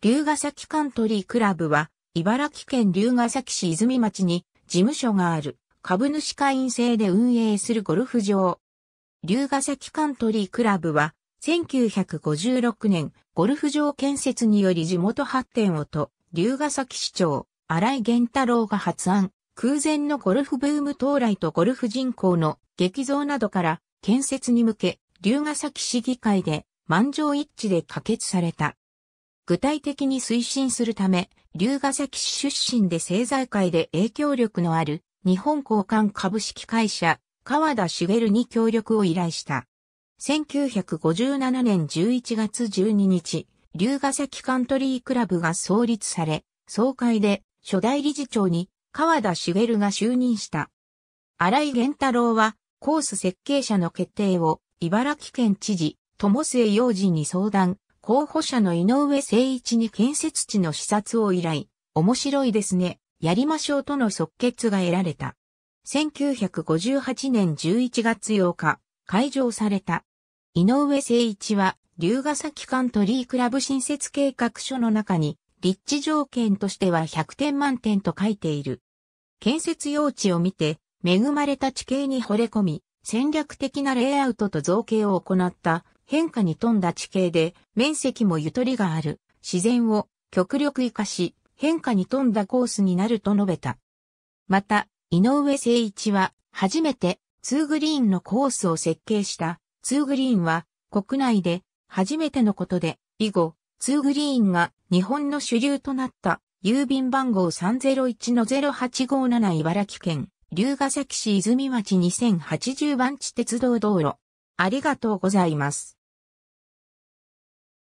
龍ヶ崎カントリークラブは、茨城県龍ヶ崎市泉町に事務所がある株主会員制で運営するゴルフ場。龍ヶ崎カントリークラブは、1956年ゴルフ場建設により地元発展をと、龍ヶ崎市長、荒井源太郎が発案、空前のゴルフブーム到来とゴルフ人口の激増などから建設に向け、龍ヶ崎市議会で満場一致で可決された。具体的に推進するため、龍ヶ崎市出身で政財界で影響力のある日本交換株式会社、川田茂に協力を依頼した。1957年11月12日、龍ヶ崎カントリークラブが創立され、総会で初代理事長に川田茂が就任した。荒井源太郎はコース設計者の決定を茨城県知事、友末洋二に相談、候補者の井上誠一に建設地の視察を依頼、面白いですね、やりましょうとの即決が得られた。1958年11月8日、開場された。井上誠一は、龍ヶ崎カントリークラブ新設計画書の中に、立地条件としては100点満点と書いている。建設用地を見て、恵まれた地形に惚れ込み、戦略的なレイアウトと造形を行った変化に富んだ地形で、面積もゆとりがある、自然を極力活かし、変化に富んだコースになると述べた。また、井上誠一は、初めて、ツーグリーンのコースを設計した、ツーグリーンは、国内で、初めてのことで、以後、ツーグリーンが日本の主流となった郵便番号301-0857茨城県龍ヶ崎市泉町2080番地鉄道道路。ありがとうございます。